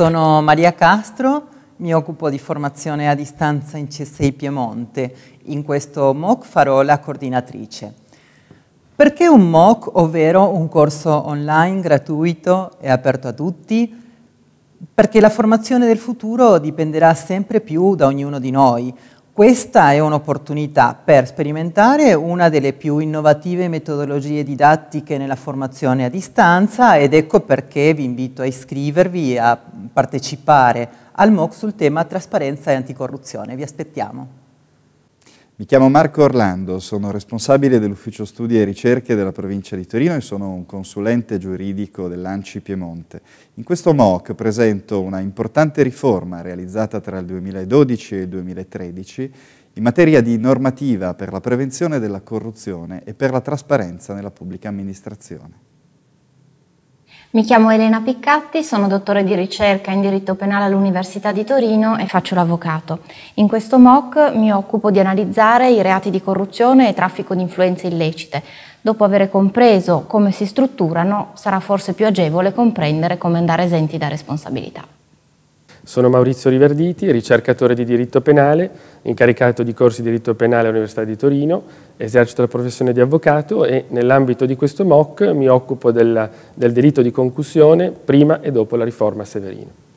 Sono Maria Castro, mi occupo di formazione a distanza in CSI Piemonte. In questo MOOC farò la coordinatrice. Perché un MOOC, ovvero un corso online gratuito e aperto a tutti? Perché la formazione del futuro dipenderà sempre più da ognuno di noi, questa è un'opportunità per sperimentare una delle più innovative metodologie didattiche nella formazione a distanza ed ecco perché vi invito a iscrivervi e a partecipare al MOOC sul tema trasparenza e anticorruzione. Vi aspettiamo. Mi chiamo Marco Orlando, sono responsabile dell'ufficio studi e ricerche della provincia di Torino e sono un consulente giuridico dell'Anci Piemonte. In questo MOOC presento una importante riforma realizzata tra il 2012 e il 2013 in materia di normativa per la prevenzione della corruzione e per la trasparenza nella pubblica amministrazione. Mi chiamo Elena Piccatti, sono dottore di ricerca in diritto penale all'Università di Torino e faccio l'avvocato. In questo MOC mi occupo di analizzare i reati di corruzione e traffico di influenze illecite. Dopo aver compreso come si strutturano, sarà forse più agevole comprendere come andare esenti da responsabilità. Sono Maurizio Riverditi, ricercatore di diritto penale, incaricato di corsi di diritto penale all'Università di Torino, esercito la professione di avvocato e nell'ambito di questo MOC mi occupo del, del delitto di concussione prima e dopo la riforma Severino.